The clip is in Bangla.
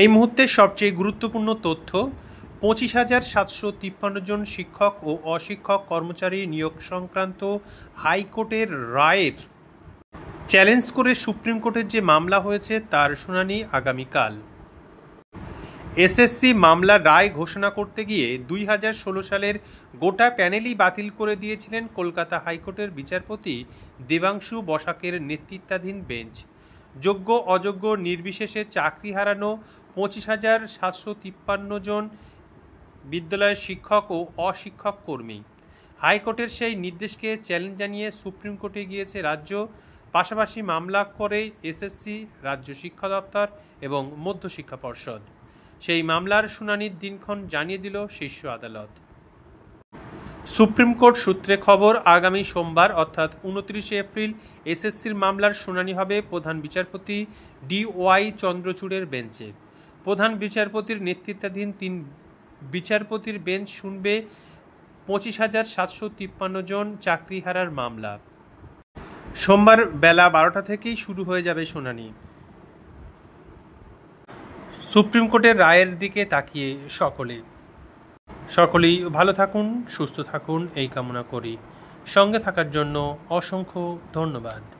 এই মুহূর্তে সবচেয়ে গুরুত্বপূর্ণ তথ্য পঁচিশ হাজার সাতশো তিপ্পান্ন জন শিক্ষক ও অশিক্ষক কর্মচারী নিয়োগ সংক্রান্ত হাইকোর্টের রায়ের চ্যালেঞ্জ করে সুপ্রিম কোর্টের যে মামলা হয়েছে তার শুনানি আগামীকাল এসএসসি মামলা রায় ঘোষণা করতে গিয়ে দুই হাজার ষোলো সালের গোটা প্যানেলই বাতিল করে দিয়েছিলেন কলকাতা হাইকোর্টের বিচারপতি দেবাংশু বসাকের নেতৃত্বাধীন বেঞ্চ যোগ্য অযোগ্য নির্বিশেষে চাকরি হারানো পঁচিশ হাজার সাতশো তিপ্পান্ন জন বিদ্যালয়ের শিক্ষক ও অশিক্ষক কর্মী হাইকোর্টের সেই নির্দেশকে চ্যালেঞ্জ জানিয়ে সুপ্রিম কোর্টে গিয়েছে রাজ্য পাশাপাশি মামলা করে এসএসসি রাজ্য শিক্ষা দপ্তর এবং মধ্য শিক্ষা পর্ষদ সেই মামলার শুনানির দিনক্ষণ জানিয়ে দিল শীর্ষ আদালত সুপ্রিম কোর্ট সূত্রে খবর আগামী সোমবার অর্থাৎ উনত্রিশে এপ্রিল এসএসসির মামলার শুনানি হবে প্রধান বিচারপতি ডিওয়াই চন্দ্রচূড়ের বেঞ্চে প্রধান বিচারপতির নেতৃত্বাধীন তিন বিচারপতির বেঞ্চ শুনবে পঁচিশ হাজার সাতশো তিপ্পান্ন জন চাকরিহারার মামলা সোমবার বেলা বারোটা থেকেই শুরু হয়ে যাবে শুনানি সুপ্রিম কোর্টের রায়ের দিকে তাকিয়ে সকলে সকলেই ভালো থাকুন সুস্থ থাকুন এই কামনা করি সঙ্গে থাকার জন্য অসংখ্য ধন্যবাদ